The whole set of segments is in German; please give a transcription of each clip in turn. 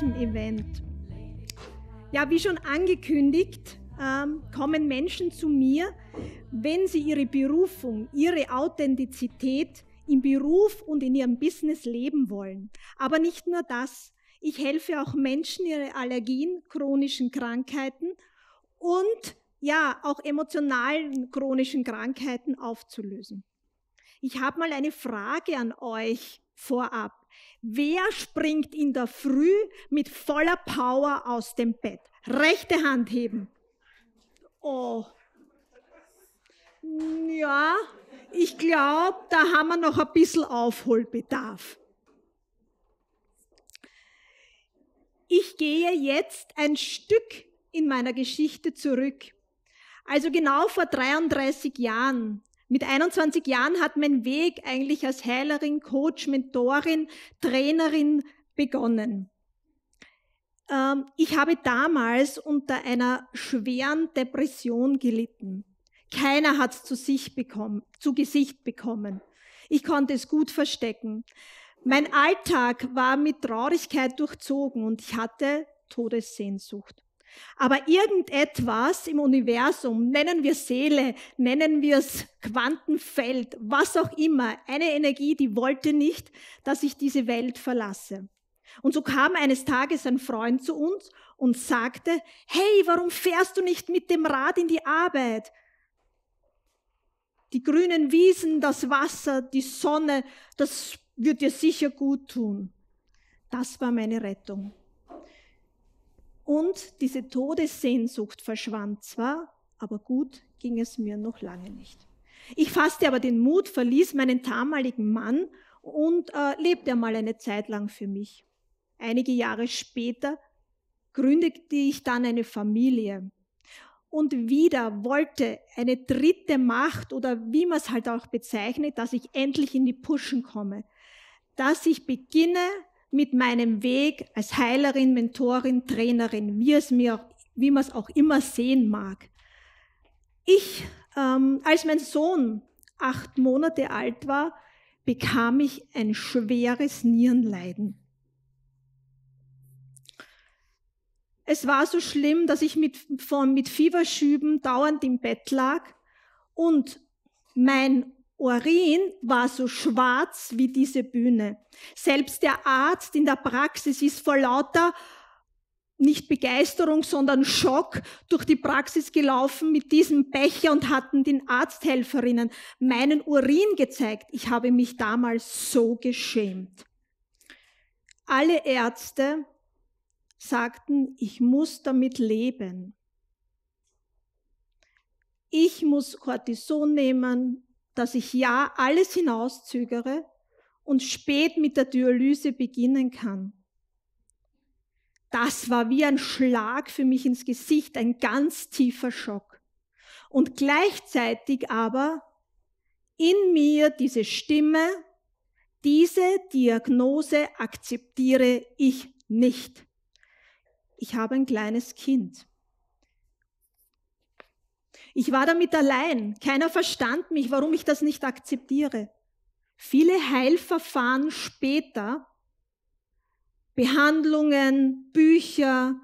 diesem Event. Ja, wie schon angekündigt, ähm, kommen Menschen zu mir, wenn sie ihre Berufung, ihre Authentizität im Beruf und in ihrem Business leben wollen. Aber nicht nur das. Ich helfe auch Menschen, ihre Allergien, chronischen Krankheiten und ja, auch emotionalen chronischen Krankheiten aufzulösen. Ich habe mal eine Frage an euch vorab. Wer springt in der Früh mit voller Power aus dem Bett? Rechte Hand heben. Oh. Ja, ich glaube, da haben wir noch ein bisschen Aufholbedarf. Ich gehe jetzt ein Stück in meiner Geschichte zurück. Also genau vor 33 Jahren mit 21 Jahren hat mein Weg eigentlich als Heilerin, Coach, Mentorin, Trainerin begonnen. Ähm, ich habe damals unter einer schweren Depression gelitten. Keiner hat es zu, sich bekommen, zu Gesicht bekommen. Ich konnte es gut verstecken. Mein Alltag war mit Traurigkeit durchzogen und ich hatte Todessehnsucht. Aber irgendetwas im Universum, nennen wir Seele, nennen wir es Quantenfeld, was auch immer, eine Energie, die wollte nicht, dass ich diese Welt verlasse. Und so kam eines Tages ein Freund zu uns und sagte, hey, warum fährst du nicht mit dem Rad in die Arbeit? Die grünen Wiesen, das Wasser, die Sonne, das wird dir sicher gut tun. Das war meine Rettung. Und diese Todessehnsucht verschwand zwar, aber gut ging es mir noch lange nicht. Ich fasste aber den Mut, verließ meinen damaligen Mann und äh, lebte einmal eine Zeit lang für mich. Einige Jahre später gründete ich dann eine Familie. Und wieder wollte eine dritte Macht oder wie man es halt auch bezeichnet, dass ich endlich in die Puschen komme, dass ich beginne, mit meinem Weg als Heilerin, Mentorin, Trainerin, wie es mir, wie man es auch immer sehen mag. Ich, ähm, als mein Sohn acht Monate alt war, bekam ich ein schweres Nierenleiden. Es war so schlimm, dass ich mit, von, mit Fieberschüben dauernd im Bett lag und mein Urin war so schwarz wie diese Bühne. Selbst der Arzt in der Praxis ist vor lauter nicht Begeisterung, sondern Schock durch die Praxis gelaufen mit diesem Becher und hatten den Arzthelferinnen meinen Urin gezeigt. Ich habe mich damals so geschämt. Alle Ärzte sagten, ich muss damit leben. Ich muss Cortison nehmen, dass ich ja alles hinauszögere und spät mit der Dialyse beginnen kann. Das war wie ein Schlag für mich ins Gesicht, ein ganz tiefer Schock. Und gleichzeitig aber in mir diese Stimme, diese Diagnose akzeptiere ich nicht. Ich habe ein kleines Kind. Ich war damit allein. Keiner verstand mich, warum ich das nicht akzeptiere. Viele Heilverfahren später, Behandlungen, Bücher,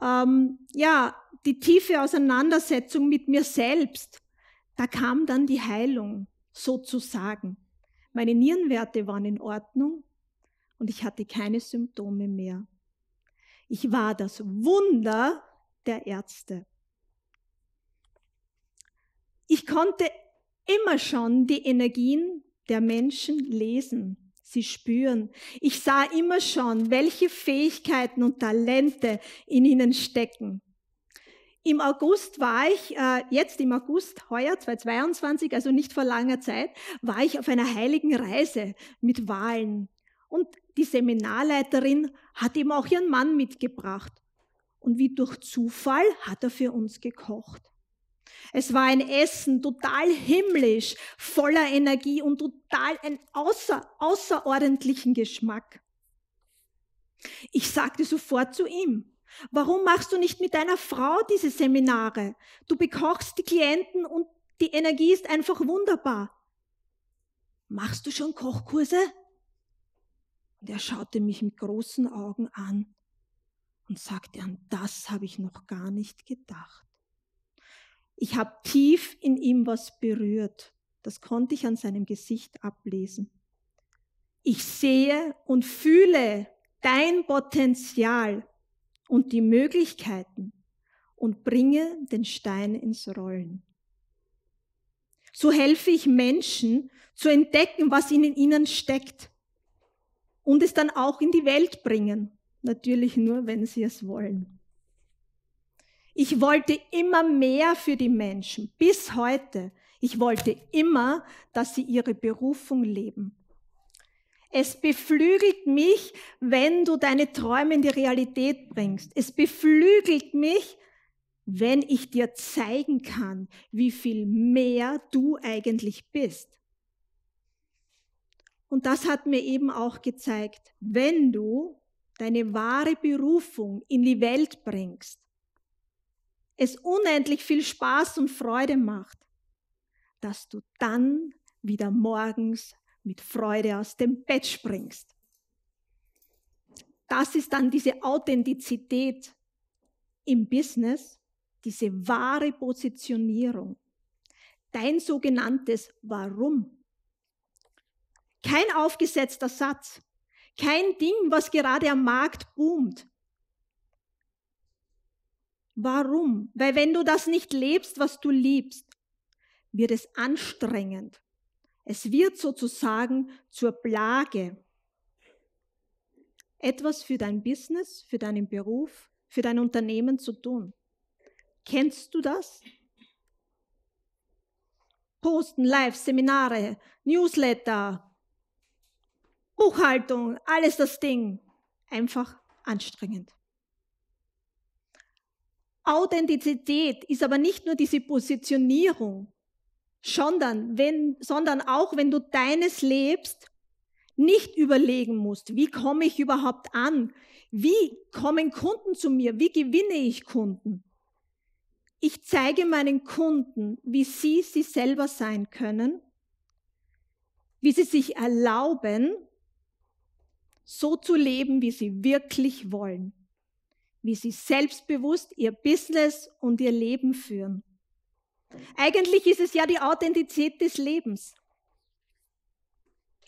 ähm, ja, die tiefe Auseinandersetzung mit mir selbst, da kam dann die Heilung sozusagen. Meine Nierenwerte waren in Ordnung und ich hatte keine Symptome mehr. Ich war das Wunder der Ärzte. Ich konnte immer schon die Energien der Menschen lesen, sie spüren. Ich sah immer schon, welche Fähigkeiten und Talente in ihnen stecken. Im August war ich, äh, jetzt im August heuer 2022, also nicht vor langer Zeit, war ich auf einer heiligen Reise mit Wahlen. Und die Seminarleiterin hat eben auch ihren Mann mitgebracht. Und wie durch Zufall hat er für uns gekocht. Es war ein Essen total himmlisch, voller Energie und total ein außer, außerordentlichen Geschmack. Ich sagte sofort zu ihm, warum machst du nicht mit deiner Frau diese Seminare? Du bekochst die Klienten und die Energie ist einfach wunderbar. Machst du schon Kochkurse? Und er schaute mich mit großen Augen an und sagte, an das habe ich noch gar nicht gedacht. Ich habe tief in ihm was berührt. Das konnte ich an seinem Gesicht ablesen. Ich sehe und fühle dein Potenzial und die Möglichkeiten und bringe den Stein ins Rollen. So helfe ich Menschen zu entdecken, was in ihnen steckt und es dann auch in die Welt bringen. Natürlich nur, wenn sie es wollen. Ich wollte immer mehr für die Menschen, bis heute. Ich wollte immer, dass sie ihre Berufung leben. Es beflügelt mich, wenn du deine Träume in die Realität bringst. Es beflügelt mich, wenn ich dir zeigen kann, wie viel mehr du eigentlich bist. Und das hat mir eben auch gezeigt, wenn du deine wahre Berufung in die Welt bringst, es unendlich viel Spaß und Freude macht, dass du dann wieder morgens mit Freude aus dem Bett springst. Das ist dann diese Authentizität im Business, diese wahre Positionierung, dein sogenanntes Warum. Kein aufgesetzter Satz, kein Ding, was gerade am Markt boomt, Warum? Weil wenn du das nicht lebst, was du liebst, wird es anstrengend. Es wird sozusagen zur Plage. Etwas für dein Business, für deinen Beruf, für dein Unternehmen zu tun. Kennst du das? Posten, Live, Seminare, Newsletter, Buchhaltung, alles das Ding. Einfach anstrengend. Authentizität ist aber nicht nur diese Positionierung, sondern, wenn, sondern auch wenn du deines lebst, nicht überlegen musst, wie komme ich überhaupt an? Wie kommen Kunden zu mir? Wie gewinne ich Kunden? Ich zeige meinen Kunden, wie sie sie selber sein können, wie sie sich erlauben, so zu leben, wie sie wirklich wollen wie sie selbstbewusst ihr Business und ihr Leben führen. Eigentlich ist es ja die Authentizität des Lebens.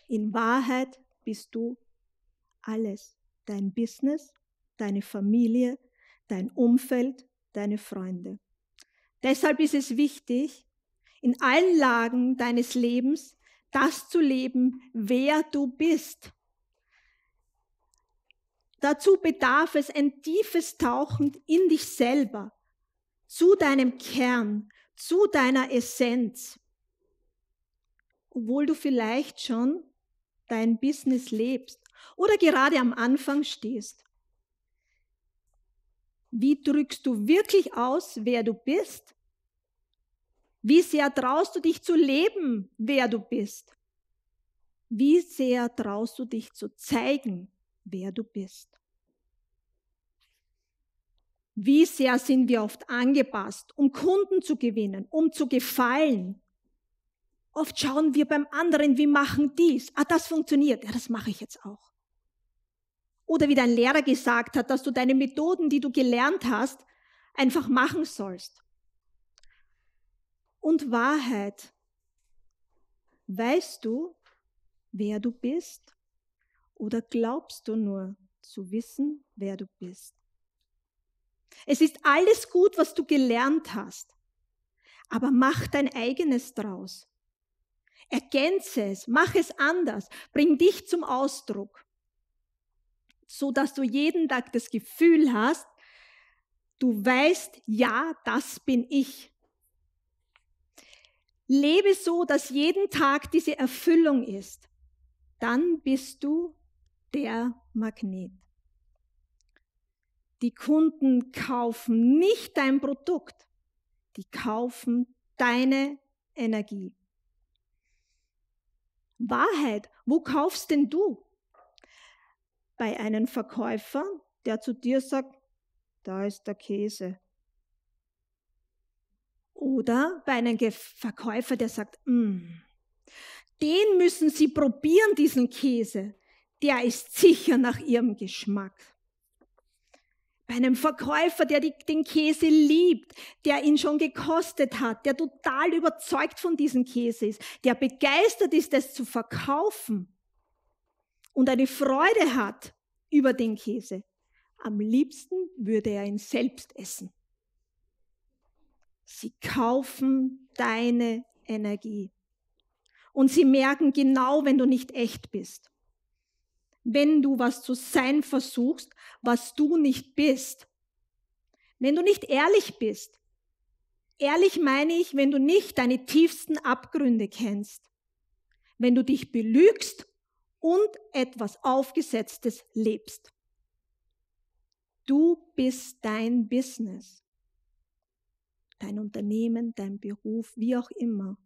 In Wahrheit bist du alles. Dein Business, deine Familie, dein Umfeld, deine Freunde. Deshalb ist es wichtig, in allen Lagen deines Lebens das zu leben, wer du bist. Dazu bedarf es ein tiefes Tauchen in dich selber, zu deinem Kern, zu deiner Essenz. Obwohl du vielleicht schon dein Business lebst oder gerade am Anfang stehst. Wie drückst du wirklich aus, wer du bist? Wie sehr traust du dich zu leben, wer du bist? Wie sehr traust du dich zu zeigen, wer du bist. Wie sehr sind wir oft angepasst, um Kunden zu gewinnen, um zu gefallen? Oft schauen wir beim anderen, wie machen dies? Ah, das funktioniert. Ja, das mache ich jetzt auch. Oder wie dein Lehrer gesagt hat, dass du deine Methoden, die du gelernt hast, einfach machen sollst. Und Wahrheit. Weißt du, wer du bist? Oder glaubst du nur zu wissen, wer du bist? Es ist alles gut, was du gelernt hast, aber mach dein eigenes draus. Ergänze es, mach es anders, bring dich zum Ausdruck, so dass du jeden Tag das Gefühl hast, du weißt, ja, das bin ich. Lebe so, dass jeden Tag diese Erfüllung ist. Dann bist du der Magnet. Die Kunden kaufen nicht dein Produkt, die kaufen deine Energie. Wahrheit, wo kaufst denn du? Bei einem Verkäufer, der zu dir sagt, da ist der Käse. Oder bei einem Verkäufer, der sagt, mm, den müssen Sie probieren, diesen Käse der ist sicher nach ihrem Geschmack. Bei einem Verkäufer, der die, den Käse liebt, der ihn schon gekostet hat, der total überzeugt von diesem Käse ist, der begeistert ist, es zu verkaufen und eine Freude hat über den Käse. Am liebsten würde er ihn selbst essen. Sie kaufen deine Energie. Und sie merken genau, wenn du nicht echt bist wenn du was zu sein versuchst, was du nicht bist. Wenn du nicht ehrlich bist. Ehrlich meine ich, wenn du nicht deine tiefsten Abgründe kennst. Wenn du dich belügst und etwas Aufgesetztes lebst. Du bist dein Business. Dein Unternehmen, dein Beruf, wie auch immer.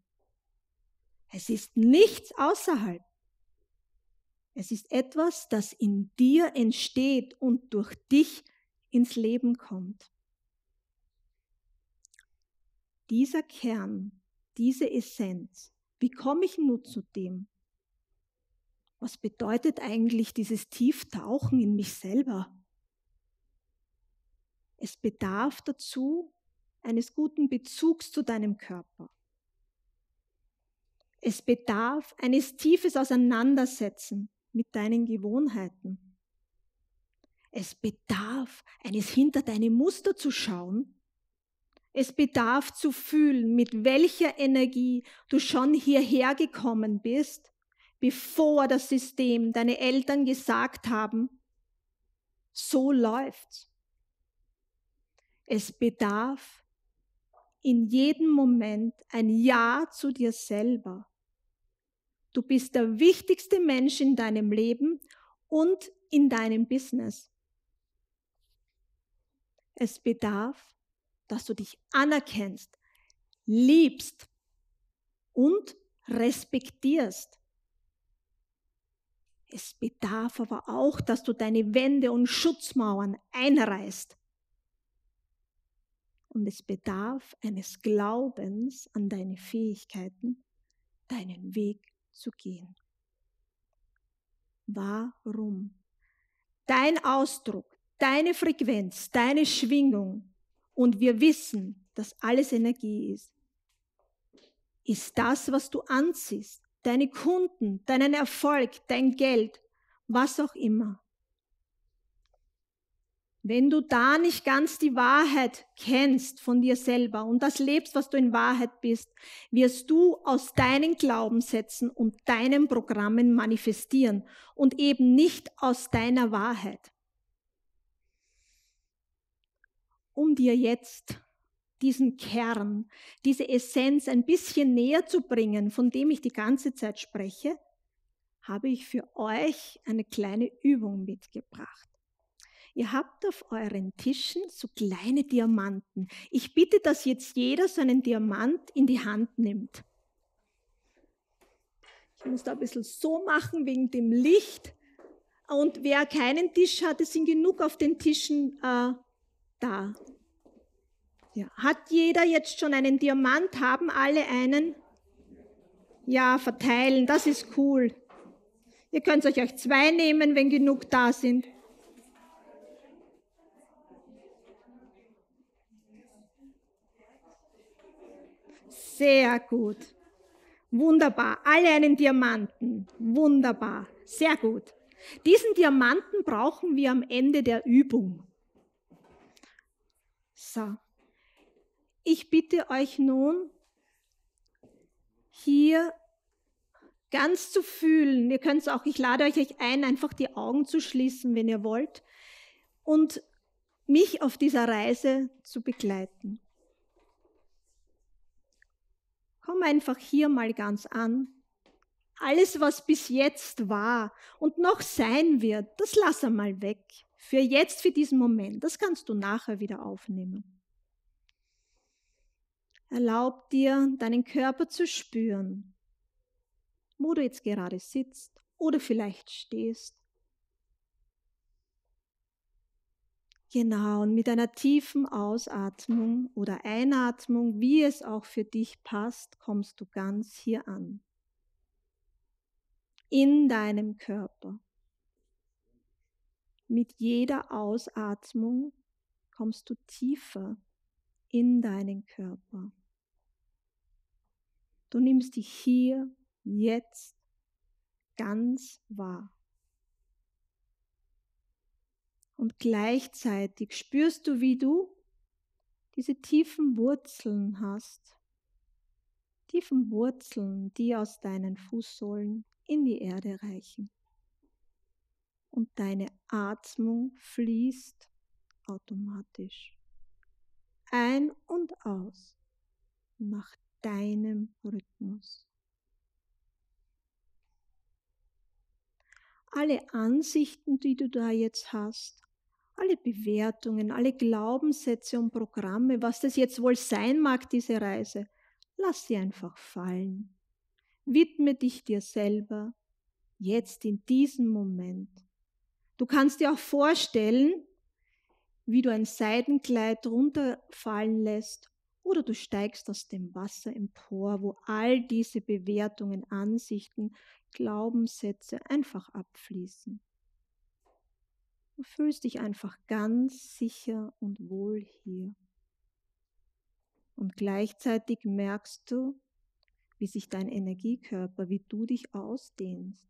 Es ist nichts außerhalb. Es ist etwas, das in dir entsteht und durch dich ins Leben kommt. Dieser Kern, diese Essenz, wie komme ich nun zu dem? Was bedeutet eigentlich dieses Tieftauchen in mich selber? Es bedarf dazu eines guten Bezugs zu deinem Körper. Es bedarf eines tiefes Auseinandersetzen mit deinen Gewohnheiten. Es bedarf eines hinter deine Muster zu schauen. Es bedarf zu fühlen, mit welcher Energie du schon hierher gekommen bist, bevor das System, deine Eltern gesagt haben, so läuft's. Es bedarf in jedem Moment ein Ja zu dir selber. Du bist der wichtigste Mensch in deinem Leben und in deinem Business. Es bedarf, dass du dich anerkennst, liebst und respektierst. Es bedarf aber auch, dass du deine Wände und Schutzmauern einreißt. Und es bedarf eines Glaubens an deine Fähigkeiten, deinen Weg zu gehen. Warum? Dein Ausdruck, deine Frequenz, deine Schwingung und wir wissen, dass alles Energie ist, ist das, was du anziehst. Deine Kunden, deinen Erfolg, dein Geld, was auch immer. Wenn du da nicht ganz die Wahrheit kennst von dir selber und das lebst, was du in Wahrheit bist, wirst du aus deinen Glaubenssätzen und deinen Programmen manifestieren und eben nicht aus deiner Wahrheit. Um dir jetzt diesen Kern, diese Essenz ein bisschen näher zu bringen, von dem ich die ganze Zeit spreche, habe ich für euch eine kleine Übung mitgebracht. Ihr habt auf euren Tischen so kleine Diamanten. Ich bitte, dass jetzt jeder seinen Diamant in die Hand nimmt. Ich muss da ein bisschen so machen wegen dem Licht. Und wer keinen Tisch hat, es sind genug auf den Tischen äh, da. Ja. Hat jeder jetzt schon einen Diamant? Haben alle einen? Ja, verteilen, das ist cool. Ihr könnt euch auch zwei nehmen, wenn genug da sind. Sehr gut. Wunderbar. Alle einen Diamanten. Wunderbar. Sehr gut. Diesen Diamanten brauchen wir am Ende der Übung. So. Ich bitte euch nun, hier ganz zu fühlen. Ihr könnt es auch, ich lade euch ein, einfach die Augen zu schließen, wenn ihr wollt, und mich auf dieser Reise zu begleiten komm einfach hier mal ganz an. Alles, was bis jetzt war und noch sein wird, das lass einmal weg. Für jetzt, für diesen Moment, das kannst du nachher wieder aufnehmen. Erlaub dir, deinen Körper zu spüren, wo du jetzt gerade sitzt oder vielleicht stehst. Genau, und mit einer tiefen Ausatmung oder Einatmung, wie es auch für dich passt, kommst du ganz hier an. In deinem Körper. Mit jeder Ausatmung kommst du tiefer in deinen Körper. Du nimmst dich hier, jetzt ganz wahr. Und gleichzeitig spürst du, wie du diese tiefen Wurzeln hast. Tiefen Wurzeln, die aus deinen Fußsohlen in die Erde reichen. Und deine Atmung fließt automatisch ein und aus nach deinem Rhythmus. Alle Ansichten, die du da jetzt hast, alle Bewertungen, alle Glaubenssätze und Programme, was das jetzt wohl sein mag, diese Reise, lass sie einfach fallen. Widme dich dir selber, jetzt in diesem Moment. Du kannst dir auch vorstellen, wie du ein Seidenkleid runterfallen lässt oder du steigst aus dem Wasser empor, wo all diese Bewertungen, Ansichten, Glaubenssätze einfach abfließen. Du fühlst dich einfach ganz sicher und wohl hier. Und gleichzeitig merkst du, wie sich dein Energiekörper, wie du dich ausdehnst.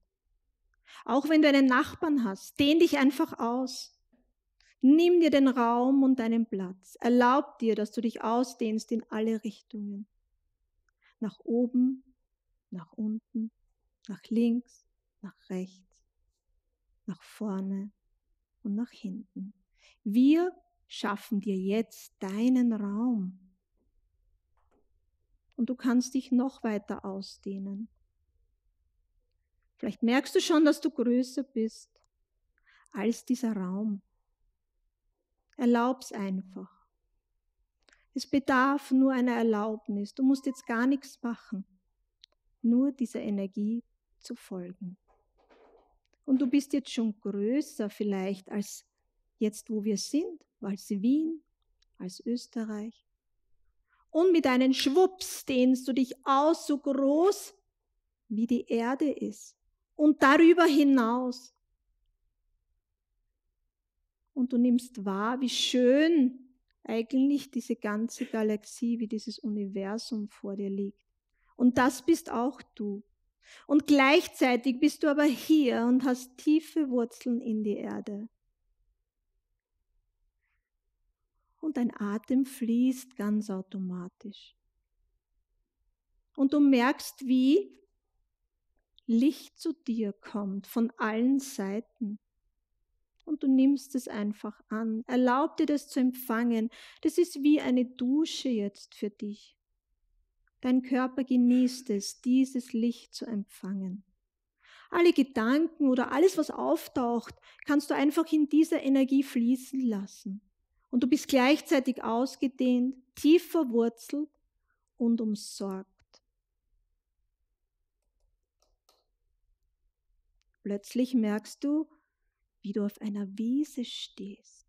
Auch wenn du einen Nachbarn hast, dehn dich einfach aus. Nimm dir den Raum und deinen Platz. Erlaub dir, dass du dich ausdehnst in alle Richtungen. Nach oben, nach unten, nach links, nach rechts, nach vorne, und nach hinten. Wir schaffen dir jetzt deinen Raum. Und du kannst dich noch weiter ausdehnen. Vielleicht merkst du schon, dass du größer bist als dieser Raum. Erlaub's einfach. Es bedarf nur einer Erlaubnis. Du musst jetzt gar nichts machen. Nur dieser Energie zu folgen. Und du bist jetzt schon größer vielleicht als jetzt, wo wir sind, als Wien, als Österreich. Und mit einem Schwupps dehnst du dich aus, so groß wie die Erde ist. Und darüber hinaus. Und du nimmst wahr, wie schön eigentlich diese ganze Galaxie, wie dieses Universum vor dir liegt. Und das bist auch du. Und gleichzeitig bist du aber hier und hast tiefe Wurzeln in die Erde. Und dein Atem fließt ganz automatisch. Und du merkst, wie Licht zu dir kommt von allen Seiten. Und du nimmst es einfach an. Erlaub dir das zu empfangen. Das ist wie eine Dusche jetzt für dich. Dein Körper genießt es, dieses Licht zu empfangen. Alle Gedanken oder alles, was auftaucht, kannst du einfach in dieser Energie fließen lassen. Und du bist gleichzeitig ausgedehnt, tief verwurzelt und umsorgt. Plötzlich merkst du, wie du auf einer Wiese stehst.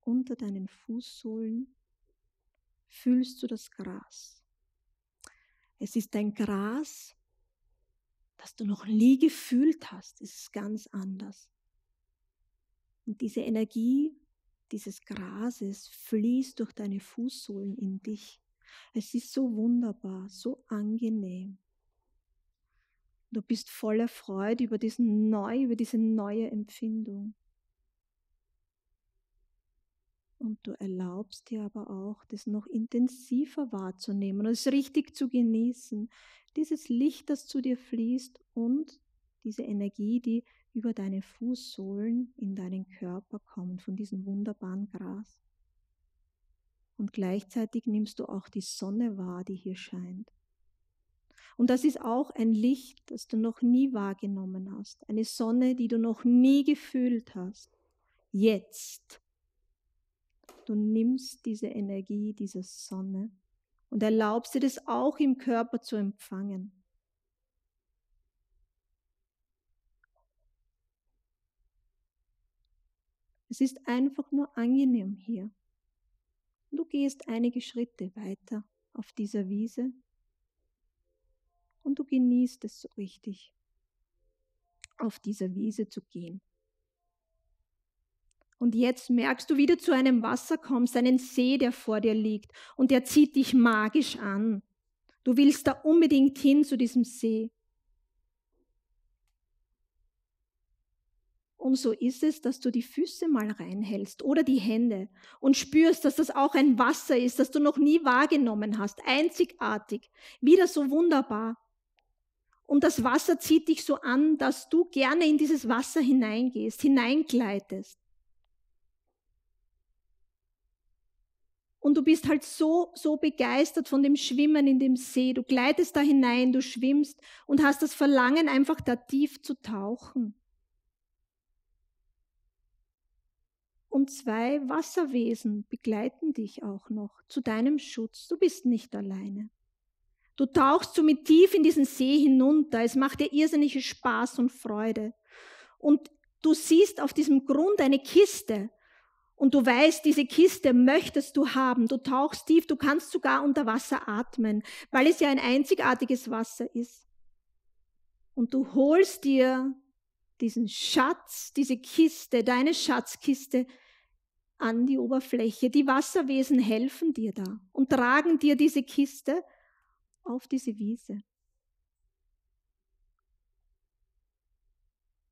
Unter deinen Fußsohlen fühlst du das Gras. Es ist ein Gras, das du noch nie gefühlt hast. Es ist ganz anders. Und diese Energie dieses Grases fließt durch deine Fußsohlen in dich. Es ist so wunderbar, so angenehm. Du bist voller Freude über diesen neu, über diese neue Empfindung. Und du erlaubst dir aber auch, das noch intensiver wahrzunehmen und es richtig zu genießen. Dieses Licht, das zu dir fließt und diese Energie, die über deine Fußsohlen in deinen Körper kommt, von diesem wunderbaren Gras. Und gleichzeitig nimmst du auch die Sonne wahr, die hier scheint. Und das ist auch ein Licht, das du noch nie wahrgenommen hast, eine Sonne, die du noch nie gefühlt hast. Jetzt du nimmst diese Energie, diese Sonne und erlaubst dir das auch im Körper zu empfangen. Es ist einfach nur angenehm hier. Du gehst einige Schritte weiter auf dieser Wiese und du genießt es so richtig, auf dieser Wiese zu gehen. Und jetzt merkst du, wie du zu einem Wasser kommst, einen See, der vor dir liegt und der zieht dich magisch an. Du willst da unbedingt hin zu diesem See. Und so ist es, dass du die Füße mal reinhältst oder die Hände und spürst, dass das auch ein Wasser ist, das du noch nie wahrgenommen hast. Einzigartig. Wieder so wunderbar. Und das Wasser zieht dich so an, dass du gerne in dieses Wasser hineingehst, hineingleitest. und du bist halt so, so begeistert von dem Schwimmen in dem See. Du gleitest da hinein, du schwimmst und hast das Verlangen, einfach da tief zu tauchen. Und zwei Wasserwesen begleiten dich auch noch zu deinem Schutz. Du bist nicht alleine. Du tauchst somit tief in diesen See hinunter. Es macht dir irrsinnige Spaß und Freude. Und du siehst auf diesem Grund eine Kiste und du weißt, diese Kiste möchtest du haben. Du tauchst tief, du kannst sogar unter Wasser atmen, weil es ja ein einzigartiges Wasser ist. Und du holst dir diesen Schatz, diese Kiste, deine Schatzkiste an die Oberfläche. Die Wasserwesen helfen dir da und tragen dir diese Kiste auf diese Wiese.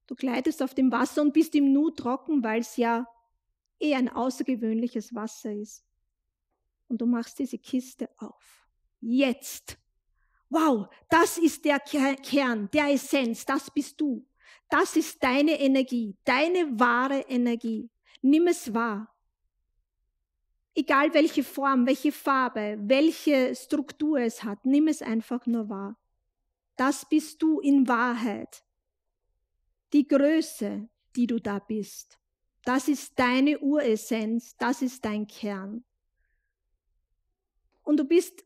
Du gleitest auf dem Wasser und bist im Nu trocken, weil es ja eh ein außergewöhnliches Wasser ist. Und du machst diese Kiste auf. Jetzt. Wow, das ist der Kern, der Essenz, das bist du. Das ist deine Energie, deine wahre Energie. Nimm es wahr. Egal welche Form, welche Farbe, welche Struktur es hat, nimm es einfach nur wahr. Das bist du in Wahrheit. Die Größe, die du da bist. Das ist deine Uressenz, das ist dein Kern. Und du bist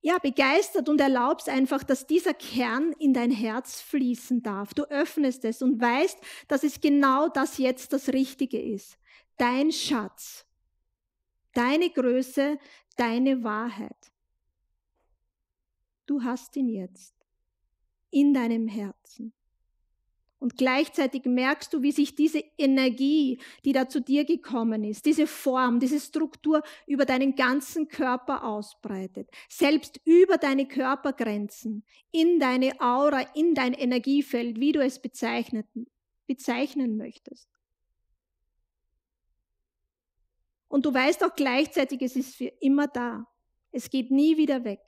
ja begeistert und erlaubst einfach, dass dieser Kern in dein Herz fließen darf. Du öffnest es und weißt, dass es genau das jetzt das Richtige ist. Dein Schatz, deine Größe, deine Wahrheit. Du hast ihn jetzt in deinem Herzen. Und gleichzeitig merkst du, wie sich diese Energie, die da zu dir gekommen ist, diese Form, diese Struktur über deinen ganzen Körper ausbreitet. Selbst über deine Körpergrenzen, in deine Aura, in dein Energiefeld, wie du es bezeichnen möchtest. Und du weißt auch gleichzeitig, es ist für immer da. Es geht nie wieder weg.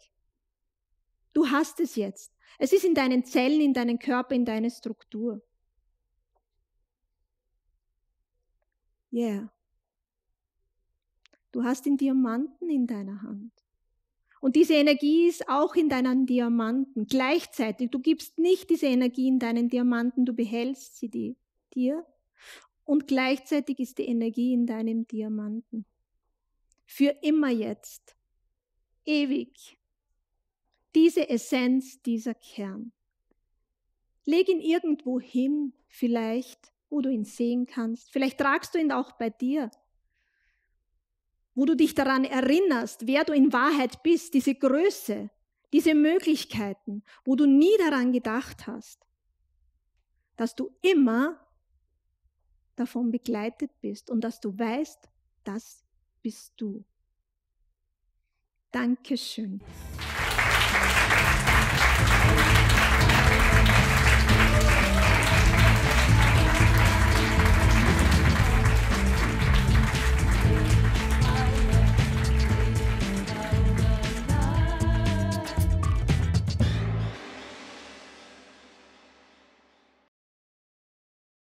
Du hast es jetzt. Es ist in deinen Zellen, in deinem Körper, in deiner Struktur. Yeah. Du hast den Diamanten in deiner Hand. Und diese Energie ist auch in deinen Diamanten. Gleichzeitig, du gibst nicht diese Energie in deinen Diamanten, du behältst sie die, dir. Und gleichzeitig ist die Energie in deinem Diamanten. Für immer jetzt. Ewig. Diese Essenz, dieser Kern. Leg ihn irgendwo hin, vielleicht wo du ihn sehen kannst. Vielleicht tragst du ihn auch bei dir, wo du dich daran erinnerst, wer du in Wahrheit bist, diese Größe, diese Möglichkeiten, wo du nie daran gedacht hast, dass du immer davon begleitet bist und dass du weißt, das bist du. Dankeschön.